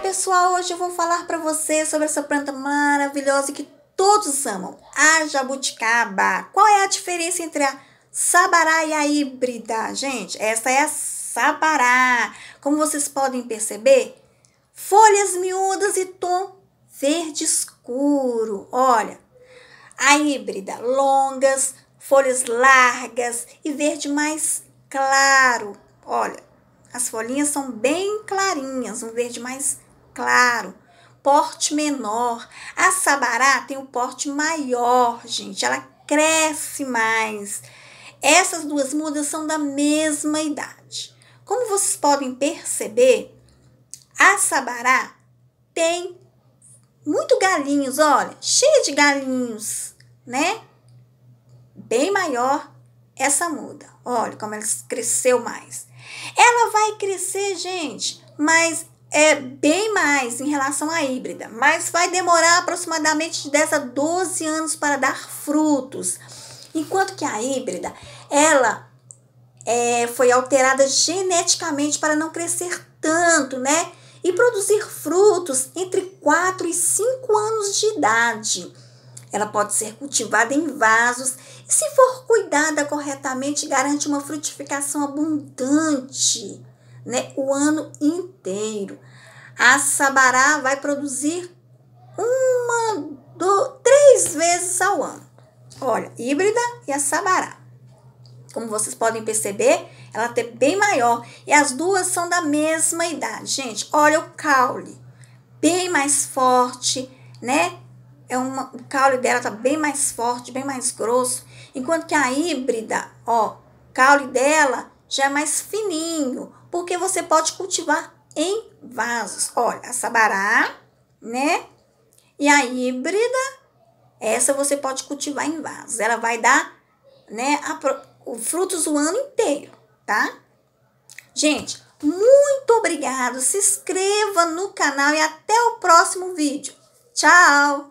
pessoal, hoje eu vou falar para você sobre essa planta maravilhosa que todos amam, a jabuticaba. Qual é a diferença entre a sabará e a híbrida? Gente, essa é a sabará. Como vocês podem perceber, folhas miúdas e tom verde escuro. Olha, a híbrida, longas, folhas largas e verde mais claro. Olha, as folhinhas são bem clarinhas, um verde mais claro, porte menor. A sabará tem o um porte maior, gente, ela cresce mais. Essas duas mudas são da mesma idade. Como vocês podem perceber, a sabará tem muito galinhos, olha, cheia de galinhos, né? Bem maior essa muda. Olha como ela cresceu mais. Ela vai crescer, gente, mas é bem mais em relação à híbrida, mas vai demorar aproximadamente de 10 a 12 anos para dar frutos. Enquanto que a híbrida, ela é, foi alterada geneticamente para não crescer tanto, né? E produzir frutos entre 4 e 5 anos de idade. Ela pode ser cultivada em vasos e, se for cuidada corretamente, garante uma frutificação abundante né, o ano inteiro. A Sabará vai produzir uma, do, três vezes ao ano. Olha, híbrida e a Sabará. Como vocês podem perceber, ela é bem maior e as duas são da mesma idade. Gente, olha o caule, bem mais forte, né? É uma, o caule dela tá bem mais forte, bem mais grosso, enquanto que a híbrida, ó, o caule dela já é mais fininho, porque você pode cultivar em vasos. Olha, a sabará, né? E a híbrida, essa você pode cultivar em vasos. Ela vai dar, né, a, frutos o ano inteiro, tá? Gente, muito obrigado. Se inscreva no canal e até o próximo vídeo. Tchau!